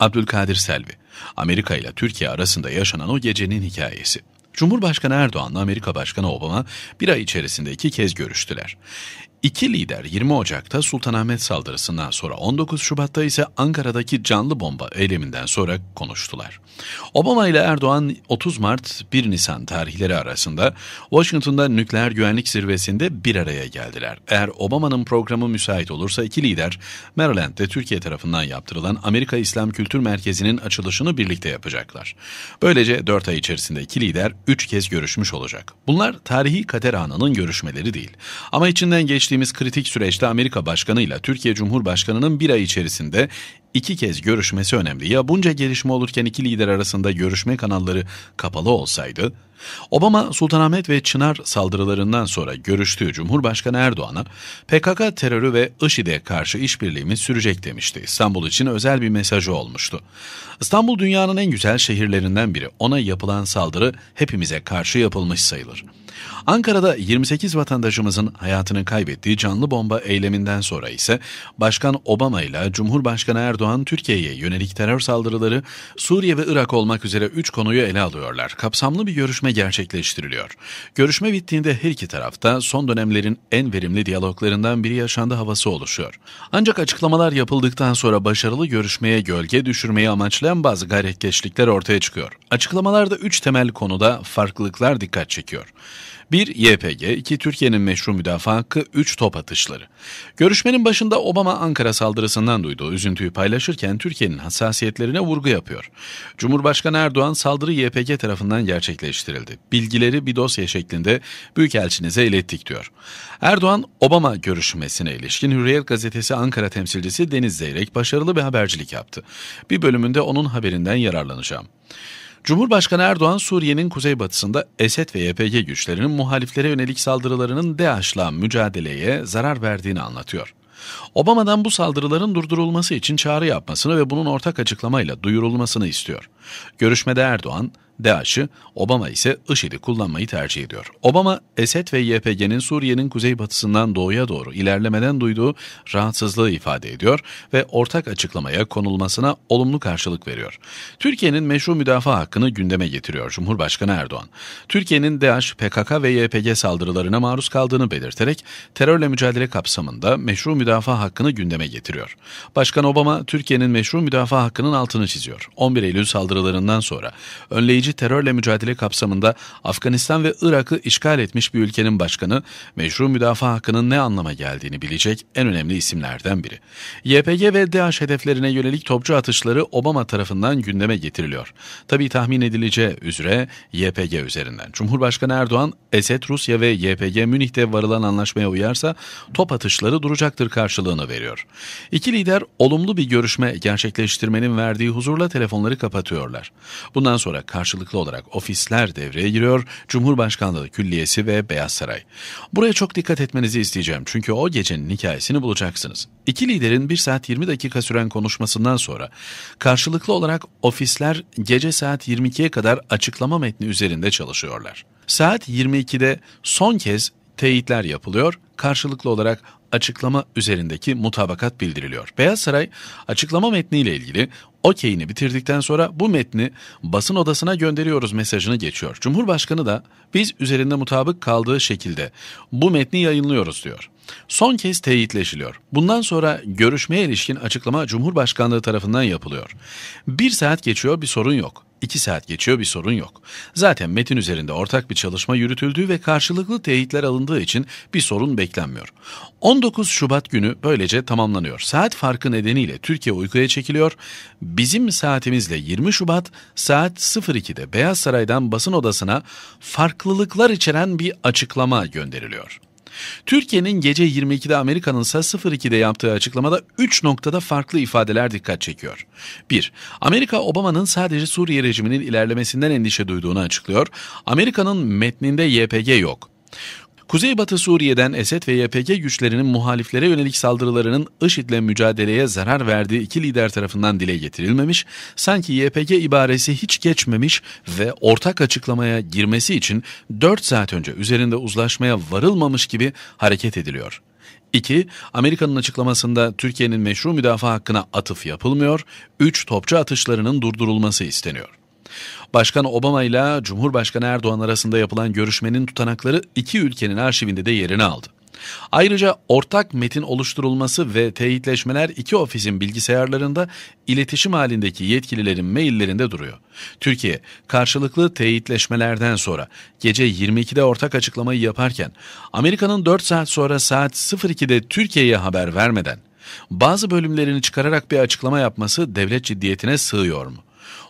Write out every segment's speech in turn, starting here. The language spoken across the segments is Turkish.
Abdülkadir Selvi, Amerika ile Türkiye arasında yaşanan o gecenin hikayesi. Cumhurbaşkanı Erdoğan'la Amerika Başkanı Obama bir ay içerisinde iki kez görüştüler. İki lider 20 Ocak'ta Sultanahmet saldırısından sonra 19 Şubat'ta ise Ankara'daki canlı bomba eyleminden sonra konuştular. Obama ile Erdoğan 30 Mart 1 Nisan tarihleri arasında Washington'da nükleer güvenlik zirvesinde bir araya geldiler. Eğer Obama'nın programı müsait olursa iki lider Maryland'de Türkiye tarafından yaptırılan Amerika İslam Kültür Merkezi'nin açılışını birlikte yapacaklar. Böylece 4 ay içerisinde iki lider 3 kez görüşmüş olacak. Bunlar tarihi kader anının görüşmeleri değil. Ama içinden geçtiğimiz geçtiğimiz kritik süreçte Amerika Başkanı ile Türkiye Cumhurbaşkanı'nın bir ay içerisinde iki kez görüşmesi önemli. Ya bunca gelişme olurken iki lider arasında görüşme kanalları kapalı olsaydı, Obama Sultanahmet ve Çınar saldırılarından sonra görüştüğü Cumhurbaşkanı Erdoğan'a PKK terörü ve IŞİD'e karşı işbirliğimiz sürecek demişti. İstanbul için özel bir mesajı olmuştu. İstanbul dünyanın en güzel şehirlerinden biri. Ona yapılan saldırı hepimize karşı yapılmış sayılır. Ankara'da 28 vatandaşımızın hayatını kaybettiği canlı bomba eyleminden sonra ise Başkan Obama ile Cumhurbaşkanı Erdoğan Erdoğan Türkiye'ye yönelik terör saldırıları Suriye ve Irak olmak üzere 3 konuyu ele alıyorlar. Kapsamlı bir görüşme gerçekleştiriliyor. Görüşme bittiğinde her iki tarafta son dönemlerin en verimli diyaloglarından biri yaşandı havası oluşuyor. Ancak açıklamalar yapıldıktan sonra başarılı görüşmeye gölge düşürmeyi amaçlayan bazı gayretkeşlikler ortaya çıkıyor. Açıklamalarda 3 temel konuda farklılıklar dikkat çekiyor. 1. YPG, 2. Türkiye'nin meşru müdafaa hakkı, 3. Top atışları. Görüşmenin başında Obama Ankara saldırısından duyduğu üzüntüyü paylaşırken Türkiye'nin hassasiyetlerine vurgu yapıyor. Cumhurbaşkanı Erdoğan saldırı YPG tarafından gerçekleştirildi. Bilgileri bir dosya şeklinde Büyükelçinize ilettik diyor. Erdoğan, Obama görüşmesine ilişkin Hürriyet Gazetesi Ankara temsilcisi Deniz Zeyrek başarılı bir habercilik yaptı. Bir bölümünde onun haberinden yararlanacağım. Cumhurbaşkanı Erdoğan Suriye'nin kuzeybatısında Esed ve YPG güçlerinin muhaliflere yönelik saldırılarının DAEŞ'la mücadeleye zarar verdiğini anlatıyor. Obama'dan bu saldırıların durdurulması için çağrı yapmasını ve bunun ortak açıklamayla duyurulmasını istiyor. Görüşmede Erdoğan, DAEŞ'i, Obama ise IŞİD'i kullanmayı tercih ediyor. Obama, Esed ve YPG'nin Suriye'nin kuzeybatısından doğuya doğru ilerlemeden duyduğu rahatsızlığı ifade ediyor ve ortak açıklamaya konulmasına olumlu karşılık veriyor. Türkiye'nin meşru müdafaa hakkını gündeme getiriyor Cumhurbaşkanı Erdoğan. Türkiye'nin DAEŞ, PKK ve YPG saldırılarına maruz kaldığını belirterek terörle mücadele kapsamında meşru müdafaa hakkını gündeme getiriyor. Başkan Obama, Türkiye'nin meşru müdafaa hakkının altını çiziyor. 11 Eylül saldırılarından sonra önleyici yayılmacı terörle mücadele kapsamında Afganistan ve Irak'ı işgal etmiş bir ülkenin başkanı, meşru müdafaa hakkının ne anlama geldiğini bilecek en önemli isimlerden biri. YPG ve DAEŞ hedeflerine yönelik topçu atışları Obama tarafından gündeme getiriliyor. Tabi tahmin edileceği üzere YPG üzerinden. Cumhurbaşkanı Erdoğan, Esed Rusya ve YPG Münih'te varılan anlaşmaya uyarsa top atışları duracaktır karşılığını veriyor. İki lider olumlu bir görüşme gerçekleştirmenin verdiği huzurla telefonları kapatıyorlar. Bundan sonra karşılıklı karşılıklı olarak ofisler devreye giriyor. Cumhurbaşkanlığı Külliyesi ve Beyaz Saray. Buraya çok dikkat etmenizi isteyeceğim çünkü o gecenin hikayesini bulacaksınız. İki liderin 1 saat 20 dakika süren konuşmasından sonra karşılıklı olarak ofisler gece saat 22'ye kadar açıklama metni üzerinde çalışıyorlar. Saat 22'de son kez teyitler yapılıyor, karşılıklı olarak açıklama üzerindeki mutabakat bildiriliyor. Beyaz Saray açıklama metniyle ilgili okeyini bitirdikten sonra bu metni basın odasına gönderiyoruz mesajını geçiyor. Cumhurbaşkanı da biz üzerinde mutabık kaldığı şekilde bu metni yayınlıyoruz diyor. Son kez teyitleşiliyor. Bundan sonra görüşmeye ilişkin açıklama Cumhurbaşkanlığı tarafından yapılıyor. Bir saat geçiyor bir sorun yok. İki saat geçiyor bir sorun yok. Zaten metin üzerinde ortak bir çalışma yürütüldüğü ve karşılıklı teyitler alındığı için bir sorun beklenmiyor. 19 Şubat günü böylece tamamlanıyor. Saat farkı nedeniyle Türkiye uykuya çekiliyor. Bizim saatimizle 20 Şubat saat 02'de Beyaz Saray'dan basın odasına farklılıklar içeren bir açıklama gönderiliyor. Türkiye'nin gece 22'de Amerika'nın ise 02'de yaptığı açıklamada 3 noktada farklı ifadeler dikkat çekiyor. 1. Amerika Obama'nın sadece Suriye rejiminin ilerlemesinden endişe duyduğunu açıklıyor. Amerika'nın metninde YPG yok. Kuzeybatı Suriye'den Esed ve YPG güçlerinin muhaliflere yönelik saldırılarının IŞİD'le mücadeleye zarar verdiği iki lider tarafından dile getirilmemiş, sanki YPG ibaresi hiç geçmemiş ve ortak açıklamaya girmesi için 4 saat önce üzerinde uzlaşmaya varılmamış gibi hareket ediliyor. 2. Amerika'nın açıklamasında Türkiye'nin meşru müdafaa hakkına atıf yapılmıyor, 3. Topçu atışlarının durdurulması isteniyor. Başkan Obama ile Cumhurbaşkanı Erdoğan arasında yapılan görüşmenin tutanakları iki ülkenin arşivinde de yerini aldı. Ayrıca ortak metin oluşturulması ve teyitleşmeler iki ofisin bilgisayarlarında iletişim halindeki yetkililerin maillerinde duruyor. Türkiye karşılıklı teyitleşmelerden sonra gece 22'de ortak açıklamayı yaparken Amerika'nın 4 saat sonra saat 02'de Türkiye'ye haber vermeden bazı bölümlerini çıkararak bir açıklama yapması devlet ciddiyetine sığıyor mu?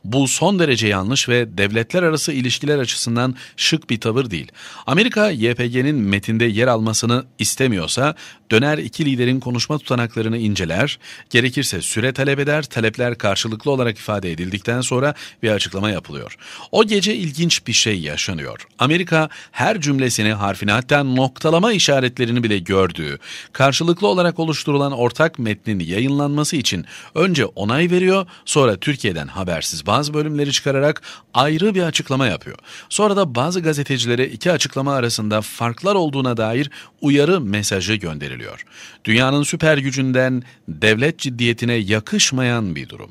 Bu son derece yanlış ve devletler arası ilişkiler açısından şık bir tavır değil. Amerika YPG'nin metinde yer almasını istemiyorsa döner iki liderin konuşma tutanaklarını inceler, gerekirse süre talep eder, talepler karşılıklı olarak ifade edildikten sonra bir açıklama yapılıyor. O gece ilginç bir şey yaşanıyor. Amerika her cümlesini harfine hatta noktalama işaretlerini bile gördüğü, karşılıklı olarak oluşturulan ortak metnin yayınlanması için önce onay veriyor, sonra Türkiye'den haber habersiz bazı bölümleri çıkararak ayrı bir açıklama yapıyor. Sonra da bazı gazetecilere iki açıklama arasında farklar olduğuna dair uyarı mesajı gönderiliyor. Dünyanın süper gücünden devlet ciddiyetine yakışmayan bir durum.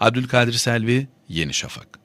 Abdülkadir Selvi, Yeni Şafak